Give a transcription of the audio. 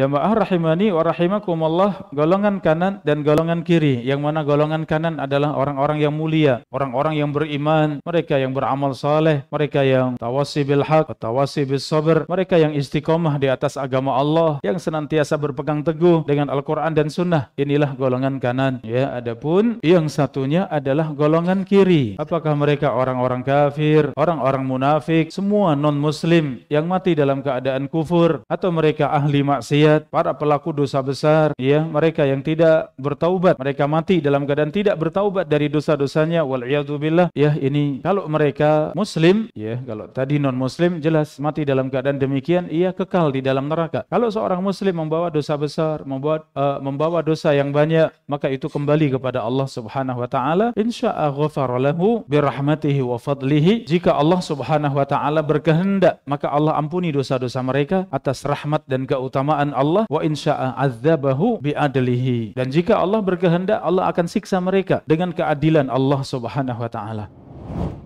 Jamaah rahimani wa rahimakumullah, golongan kanan dan golongan kiri. Yang mana golongan kanan adalah orang-orang yang mulia, orang-orang yang beriman, mereka yang beramal saleh, mereka yang tawassi bil haq, tawassi bis sabr, mereka yang istiqomah di atas agama Allah, yang senantiasa berpegang teguh dengan Al-Qur'an dan sunnah. Inilah golongan kanan. Ya, adapun yang satunya adalah golongan kiri. Apakah mereka orang-orang kafir, orang-orang munafik, semua non muslim yang mati dalam keadaan kufur atau mereka ahli maksiat maksiat, para pelaku dosa besar, ya, mereka yang tidak bertaubat, mereka mati dalam keadaan tidak bertaubat dari dosa-dosanya wal Ya, ini kalau mereka muslim, ya, kalau tadi non muslim jelas mati dalam keadaan demikian, ia kekal di dalam neraka. Kalau seorang muslim membawa dosa besar, membuat uh, membawa dosa yang banyak, maka itu kembali kepada Allah Subhanahu wa taala, insyaallah ghafara lahu birahmatihi wa fadlihi. Jika Allah Subhanahu wa taala berkehendak, maka Allah ampuni dosa-dosa mereka atas rahmat dan keutamaan Allah wa insya'a azzabahu bi'adlihi dan jika Allah berkehendak Allah akan siksa mereka dengan keadilan Allah Subhanahu wa taala